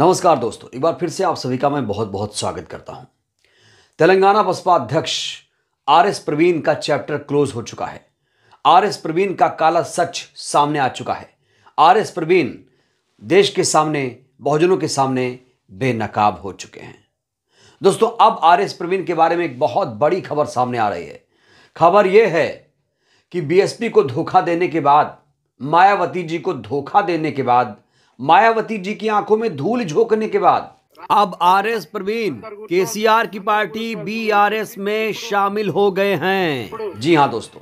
नमस्कार दोस्तों एक बार फिर से आप सभी का मैं बहुत बहुत स्वागत करता हूं तेलंगाना बसपा अध्यक्ष आर एस प्रवीण का चैप्टर क्लोज हो चुका है आर एस प्रवीण का काला सच सामने आ चुका है आर एस प्रवीण देश के सामने बहुजनों के सामने बेनकाब हो चुके हैं दोस्तों अब आर एस प्रवीण के बारे में एक बहुत बड़ी खबर सामने आ रही है खबर यह है कि बीएसपी को धोखा देने के बाद मायावती जी को धोखा देने के बाद मायावती जी की आंखों में धूल झोंकने के बाद अब आरएस प्रवीण केसीआर की पार्टी बीआरएस में शामिल हो गए हैं जी हाँ दोस्तों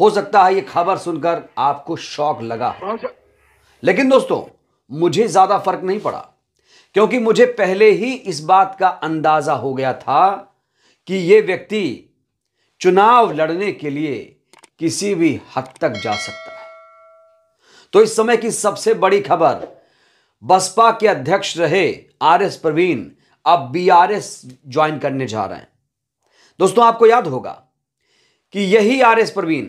हो सकता है ये खबर सुनकर आपको शौक लगा हाँ लेकिन दोस्तों मुझे ज्यादा फर्क नहीं पड़ा क्योंकि मुझे पहले ही इस बात का अंदाजा हो गया था कि ये व्यक्ति चुनाव लड़ने के लिए किसी भी हद तक जा सकता है तो इस समय की सबसे बड़ी खबर बसपा के अध्यक्ष रहे आर एस प्रवीण अब बीआरएस ज्वाइन करने जा रहे हैं दोस्तों आपको याद होगा कि यही आर एस प्रवीण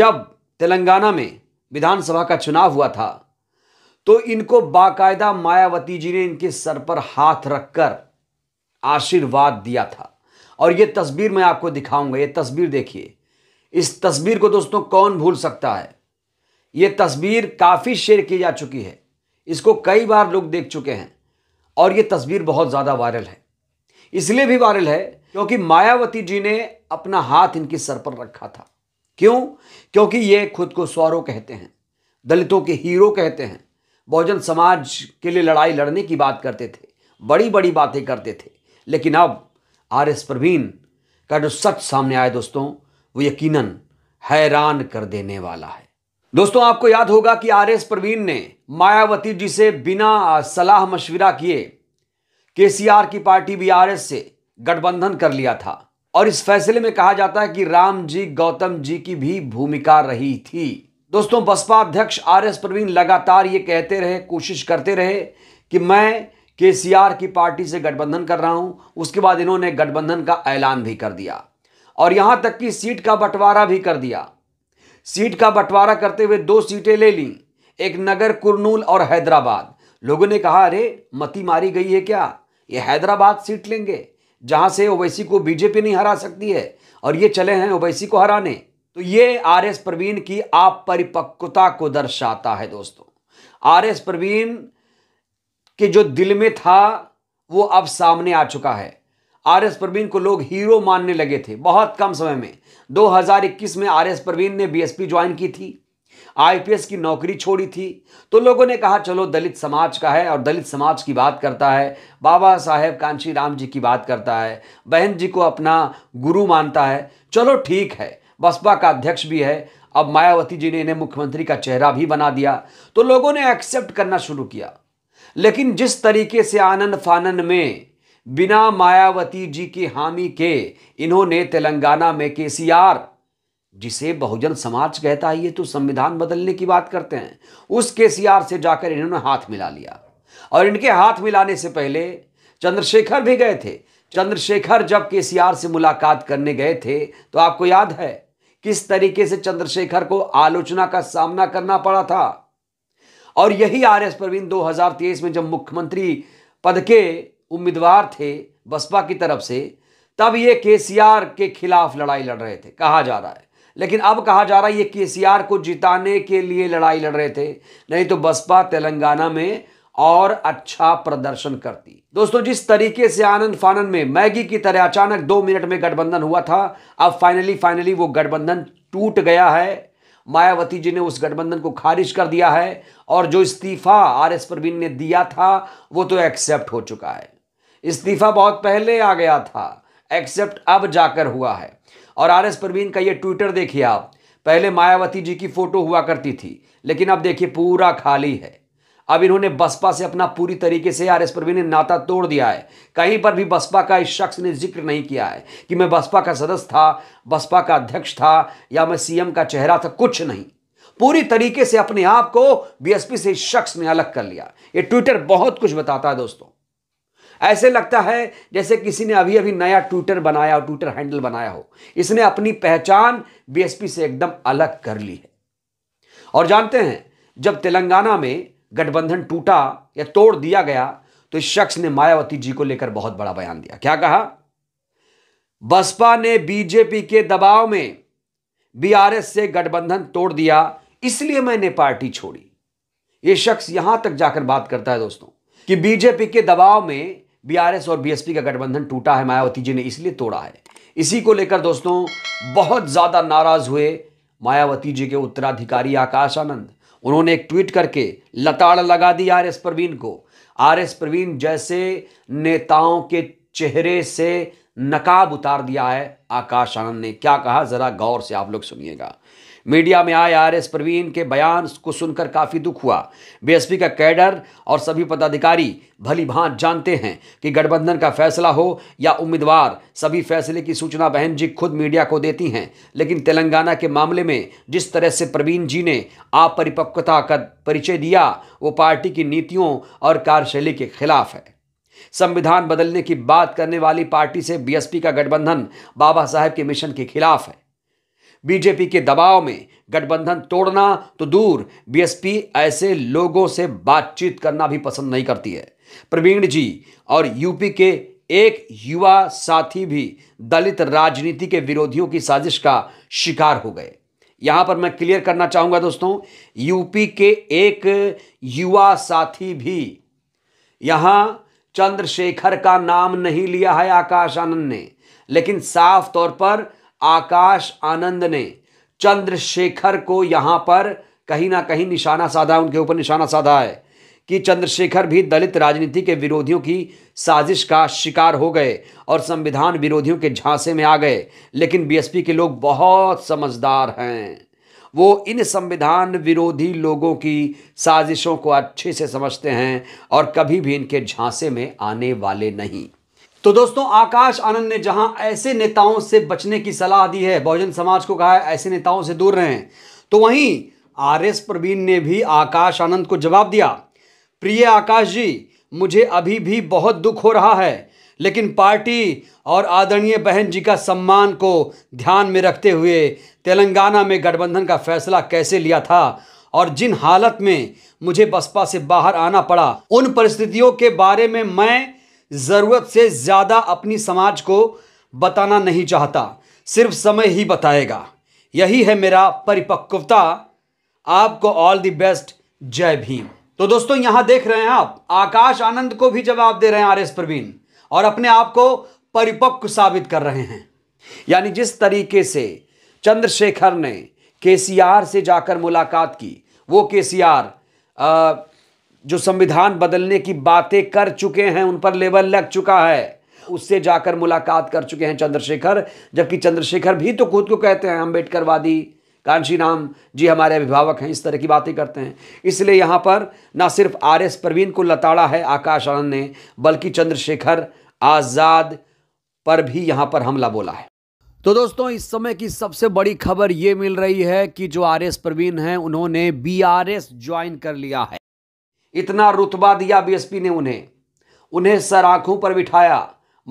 जब तेलंगाना में विधानसभा का चुनाव हुआ था तो इनको बाकायदा मायावती जी ने इनके सर पर हाथ रखकर आशीर्वाद दिया था और यह तस्वीर मैं आपको दिखाऊंगा यह तस्वीर देखिए इस तस्वीर को दोस्तों कौन भूल सकता है ये तस्वीर काफ़ी शेयर की जा चुकी है इसको कई बार लोग देख चुके हैं और ये तस्वीर बहुत ज़्यादा वायरल है इसलिए भी वायरल है क्योंकि मायावती जी ने अपना हाथ इनके सर पर रखा था क्यों क्योंकि ये खुद को स्वरो कहते हैं दलितों के हीरो कहते हैं बहुजन समाज के लिए लड़ाई लड़ने की बात करते थे बड़ी बड़ी बातें करते थे लेकिन अब आर एस प्रवीण का जो सच सामने आया दोस्तों वो यकीनन हैरान कर देने वाला है दोस्तों आपको याद होगा कि आर एस प्रवीण ने मायावती जी से बिना सलाह मशविरा किए केसीआर की पार्टी बीआरएस से गठबंधन कर लिया था और इस फैसले में कहा जाता है कि राम जी गौतम जी की भी भूमिका रही थी दोस्तों बसपा अध्यक्ष आर एस प्रवीण लगातार ये कहते रहे कोशिश करते रहे कि मैं केसीआर की पार्टी से गठबंधन कर रहा हूं उसके बाद इन्होंने गठबंधन का ऐलान भी कर दिया और यहां तक कि सीट का बंटवारा भी कर दिया सीट का बंटवारा करते हुए दो सीटें ले ली एक नगर कुरनूल और हैदराबाद लोगों ने कहा अरे मती मारी गई है क्या ये हैदराबाद सीट लेंगे जहाँ से ओवैसी को बीजेपी नहीं हरा सकती है और ये चले हैं ओवैसी को हराने तो ये आर एस प्रवीण की आप परिपक्वता को दर्शाता है दोस्तों आर एस प्रवीण के जो दिल में था वो अब सामने आ चुका है आर एस प्रवीण को लोग हीरो मानने लगे थे बहुत कम समय में 2021 में आर एस प्रवीण ने बीएसपी ज्वाइन की थी आईपीएस की नौकरी छोड़ी थी तो लोगों ने कहा चलो दलित समाज का है और दलित समाज की बात करता है बाबा साहेब कांशी राम जी की बात करता है बहन जी को अपना गुरु मानता है चलो ठीक है बसपा का अध्यक्ष भी है अब मायावती जी ने इन्हें मुख्यमंत्री का चेहरा भी बना दिया तो लोगों ने एक्सेप्ट करना शुरू किया लेकिन जिस तरीके से आनंद फानंद में बिना मायावती जी की हामी के इन्होंने तेलंगाना में केसीआर जिसे बहुजन समाज कहता है ये तो संविधान बदलने की बात करते हैं उस केसीआर से जाकर इन्होंने हाथ मिला लिया और इनके हाथ मिलाने से पहले चंद्रशेखर भी गए थे चंद्रशेखर जब केसीआर से मुलाकात करने गए थे तो आपको याद है किस तरीके से चंद्रशेखर को आलोचना का सामना करना पड़ा था और यही आर एस प्रवीण दो में जब मुख्यमंत्री पद के उम्मीदवार थे बसपा की तरफ से तब ये केसीआर के खिलाफ लड़ाई लड़ रहे थे कहा जा रहा है लेकिन अब कहा जा रहा है ये केसीआर को जिताने के लिए लड़ाई लड़ रहे थे नहीं तो बसपा तेलंगाना में और अच्छा प्रदर्शन करती दोस्तों जिस तरीके से आनंद फानन में मैगी की तरह अचानक दो मिनट में गठबंधन हुआ था अब फाइनली फाइनली वो गठबंधन टूट गया है मायावती जी ने उस गठबंधन को खारिज कर दिया है और जो इस्तीफा आर एस प्रवीण ने दिया था वो तो एक्सेप्ट हो चुका है इस्तीफा बहुत पहले आ गया था एक्सेप्ट अब जाकर हुआ है और आर एस प्रवीण का ये ट्विटर देखिए आप पहले मायावती जी की फोटो हुआ करती थी लेकिन अब देखिए पूरा खाली है अब इन्होंने बसपा से अपना पूरी तरीके से आर एस प्रवीण ने नाता तोड़ दिया है कहीं पर भी बसपा का इस शख्स ने जिक्र नहीं किया है कि मैं बसपा का सदस्य था बसपा का अध्यक्ष था या मैं सीएम का चेहरा था कुछ नहीं पूरी तरीके से अपने आप को बीएसपी से इस शख्स ने अलग कर लिया ये ट्विटर बहुत कुछ बताता है दोस्तों ऐसे लगता है जैसे किसी ने अभी अभी नया ट्विटर बनाया हो ट्विटर हैंडल बनाया हो इसने अपनी पहचान बीएसपी से एकदम अलग कर ली है और जानते हैं जब तेलंगाना में गठबंधन टूटा या तोड़ दिया गया तो इस शख्स ने मायावती जी को लेकर बहुत बड़ा बयान दिया क्या कहा बसपा ने बीजेपी के दबाव में बीआरएस से गठबंधन तोड़ दिया इसलिए मैंने पार्टी छोड़ी ये शख्स यहां तक जाकर बात करता है दोस्तों कि बीजेपी के दबाव में बीआरएस और बीएसपी का गठबंधन टूटा है मायावती जी ने इसलिए तोड़ा है इसी को लेकर दोस्तों बहुत ज़्यादा नाराज़ हुए मायावती जी के उत्तराधिकारी आकाश आनंद उन्होंने एक ट्वीट करके लताड़ लगा दी आर एस प्रवीण को आर एस प्रवीण जैसे नेताओं के चेहरे से नकाब उतार दिया है आकाश आनंद ने क्या कहा ज़रा गौर से आप लोग सुनिएगा मीडिया में आए आर एस प्रवीण के बयान को सुनकर काफ़ी दुख हुआ बीएसपी का कैडर और सभी पदाधिकारी भली भांत जानते हैं कि गठबंधन का फैसला हो या उम्मीदवार सभी फैसले की सूचना बहन जी खुद मीडिया को देती हैं लेकिन तेलंगाना के मामले में जिस तरह से प्रवीण जी ने अपरिपक्वता का परिचय दिया वो पार्टी की नीतियों और कार्यशैली के खिलाफ है संविधान बदलने की बात करने वाली पार्टी से बीएसपी का गठबंधन बाबा साहेब के मिशन के खिलाफ है बीजेपी के दबाव में गठबंधन तोड़ना तो दूर बीएसपी ऐसे लोगों से बातचीत करना भी पसंद नहीं करती है प्रवीण जी और यूपी के एक युवा साथी भी दलित राजनीति के विरोधियों की साजिश का शिकार हो गए यहां पर मैं क्लियर करना चाहूंगा दोस्तों यूपी के एक युवा साथी भी यहां चंद्रशेखर का नाम नहीं लिया है आकाश आनंद ने लेकिन साफ तौर पर आकाश आनंद ने चंद्रशेखर को यहाँ पर कहीं ना कहीं निशाना साधा उनके ऊपर निशाना साधा है कि चंद्रशेखर भी दलित राजनीति के विरोधियों की साजिश का शिकार हो गए और संविधान विरोधियों के झांसे में आ गए लेकिन बीएसपी के लोग बहुत समझदार हैं वो इन संविधान विरोधी लोगों की साजिशों को अच्छे से समझते हैं और कभी भी इनके झांसे में आने वाले नहीं तो दोस्तों आकाश आनंद ने जहां ऐसे नेताओं से बचने की सलाह दी है बहुजन समाज को कहा है ऐसे नेताओं से दूर रहें तो वहीं आर एस प्रवीण ने भी आकाश आनंद को जवाब दिया प्रिय आकाश जी मुझे अभी भी बहुत दुख हो रहा है लेकिन पार्टी और आदरणीय बहन जी का सम्मान को ध्यान में रखते हुए तेलंगाना में गठबंधन का फैसला कैसे लिया था और जिन हालत में मुझे बसपा से बाहर आना पड़ा उन परिस्थितियों के बारे में मैं ज़रूरत से ज़्यादा अपनी समाज को बताना नहीं चाहता सिर्फ समय ही बताएगा यही है मेरा परिपक्वता आपको ऑल द बेस्ट जय भीम तो दोस्तों यहाँ देख रहे हैं आप आकाश आनंद को भी जवाब दे रहे हैं आर एस प्रवीण और अपने आप को परिपक्व साबित कर रहे हैं यानी जिस तरीके से चंद्रशेखर ने के से जाकर मुलाकात की वो के जो संविधान बदलने की बातें कर चुके हैं उन पर लेबल लग चुका है उससे जाकर मुलाकात कर चुके हैं चंद्रशेखर जबकि चंद्रशेखर भी तो खुद को कहते हैं अम्बेडकरवादी कांशी राम जी हमारे अभिभावक हैं इस तरह की बातें करते हैं इसलिए यहाँ पर ना सिर्फ आर एस प्रवीण को लताड़ा है आकाश आनंद ने बल्कि चंद्रशेखर आज़ाद पर भी यहाँ पर हमला बोला है तो दोस्तों इस समय की सबसे बड़ी खबर ये मिल रही है कि जो आर एस प्रवीण हैं उन्होंने बी आर एस ज्वाइन कर लिया है इतना रुतबा दिया बीएसपी ने उन्हें उन्हें सर आंखों पर बिठाया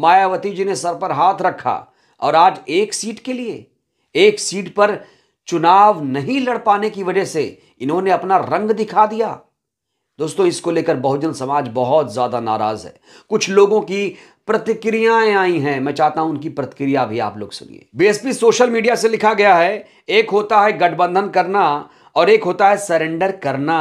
मायावती जी ने सर पर हाथ रखा और आज एक सीट के लिए एक सीट पर चुनाव नहीं लड़ पाने की वजह से इन्होंने अपना रंग दिखा दिया दोस्तों इसको लेकर बहुजन समाज बहुत ज़्यादा नाराज़ है कुछ लोगों की प्रतिक्रियाएं आई हैं मैं चाहता हूं उनकी प्रतिक्रिया भी आप लोग सुनिए बीएसपी सोशल मीडिया से लिखा गया है एक होता है गठबंधन करना और एक होता है सरेंडर करना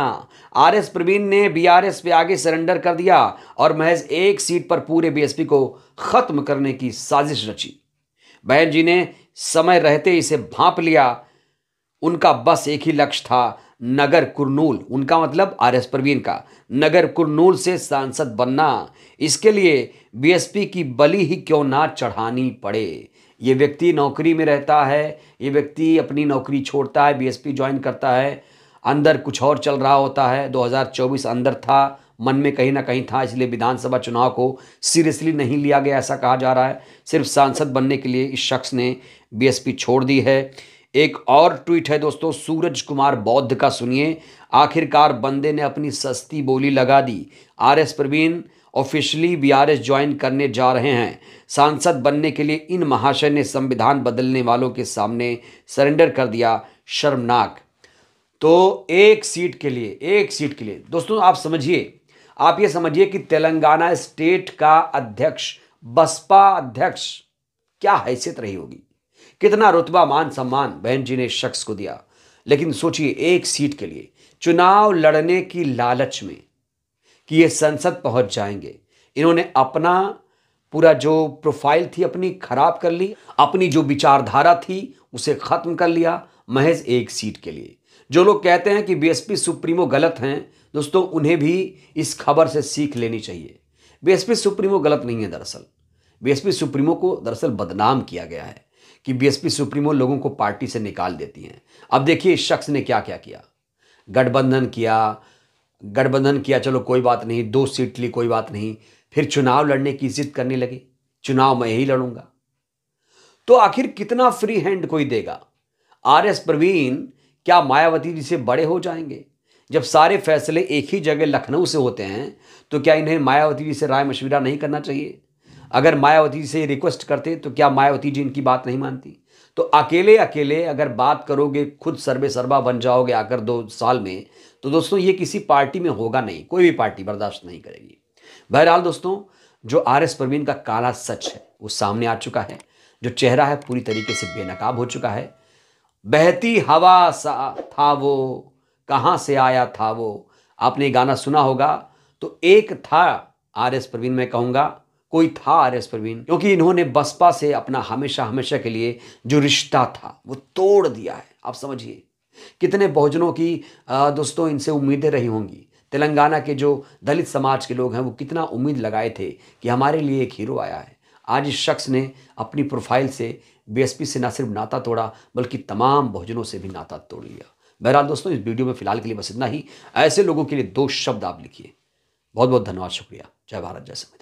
आरएस प्रवीण ने बीआरएस पे आगे सरेंडर कर दिया और महज एक सीट पर पूरे बीएसपी को खत्म करने की साजिश रची बहन जी ने समय रहते इसे भाप लिया उनका बस एक ही लक्ष्य था नगर कुरनूल उनका मतलब आर एस परवीन का नगर कुरनूल से सांसद बनना इसके लिए बीएसपी की बलि ही क्यों ना चढ़ानी पड़े ये व्यक्ति नौकरी में रहता है ये व्यक्ति अपनी नौकरी छोड़ता है बीएसपी ज्वाइन करता है अंदर कुछ और चल रहा होता है 2024 अंदर था मन में कहीं ना कहीं था इसलिए विधानसभा चुनाव को सीरियसली नहीं लिया गया ऐसा कहा जा रहा है सिर्फ सांसद बनने के लिए इस शख्स ने बी छोड़ दी है एक और ट्वीट है दोस्तों सूरज कुमार बौद्ध का सुनिए आखिरकार बंदे ने अपनी सस्ती बोली लगा दी R S Praveen officially BRS join करने जा रहे हैं सांसद बनने के लिए इन महाशय ने संविधान बदलने वालों के सामने सरेंडर कर दिया शर्मनाक तो एक सीट के लिए एक सीट के लिए दोस्तों आप समझिए आप ये समझिए कि तेलंगाना स्टेट का अध्यक्ष बसपा अध्यक्ष क्या हैसियत रही होगी कितना रुतबा मान सम्मान बहन जी ने इस शख्स को दिया लेकिन सोचिए एक सीट के लिए चुनाव लड़ने की लालच में कि ये संसद पहुंच जाएंगे इन्होंने अपना पूरा जो प्रोफाइल थी अपनी खराब कर ली अपनी जो विचारधारा थी उसे खत्म कर लिया महज एक सीट के लिए जो लोग कहते हैं कि बीएसपी सुप्रीमो गलत हैं दोस्तों उन्हें भी इस खबर से सीख लेनी चाहिए बीएसपी सुप्रीमो गलत नहीं है दरअसल बीएसपी सुप्रीमो को दरअसल बदनाम किया गया है कि बीएसपी सुप्रीमो लोगों को पार्टी से निकाल देती हैं अब देखिए इस शख्स ने क्या क्या किया गठबंधन किया गठबंधन किया चलो कोई बात नहीं दो सीट ली कोई बात नहीं फिर चुनाव लड़ने की जिद करने लगे चुनाव मैं ही लड़ूंगा तो आखिर कितना फ्री हैंड कोई देगा आर एस प्रवीण क्या मायावती जी से बड़े हो जाएंगे जब सारे फैसले एक ही जगह लखनऊ से होते हैं तो क्या इन्हें मायावती जी से राय मशविरा नहीं करना चाहिए अगर मायावती से रिक्वेस्ट करते तो क्या मायावती जी इनकी बात नहीं मानती तो अकेले अकेले अगर बात करोगे खुद सर्वे सर्वा बन जाओगे आकर दो साल में तो दोस्तों ये किसी पार्टी में होगा नहीं कोई भी पार्टी बर्दाश्त नहीं करेगी बहरहाल दोस्तों जो आर एस प्रवीण का काला सच है वो सामने आ चुका है जो चेहरा है पूरी तरीके से बेनकाब हो चुका है बहती हवा सा था वो कहाँ से आया था वो आपने गाना सुना होगा तो एक था आर एस प्रवीण मैं कहूँगा कोई था आर एस प्रवीण क्योंकि इन्होंने बसपा से अपना हमेशा हमेशा के लिए जो रिश्ता था वो तोड़ दिया है आप समझिए कितने बहुजनों की दोस्तों इनसे उम्मीदें रही होंगी तेलंगाना के जो दलित समाज के लोग हैं वो कितना उम्मीद लगाए थे कि हमारे लिए एक हीरो आया है आज इस शख्स ने अपनी प्रोफाइल से बीएसपी से ना सिर्फ नाता तोड़ा बल्कि तमाम बहुजनों से भी नाता तोड़ लिया बहरहाल दोस्तों इस वीडियो में फिलहाल के लिए बस इतना ही ऐसे लोगों के लिए दो शब्द आप लिखिए बहुत बहुत धन्यवाद शुक्रिया जय भारत जय समय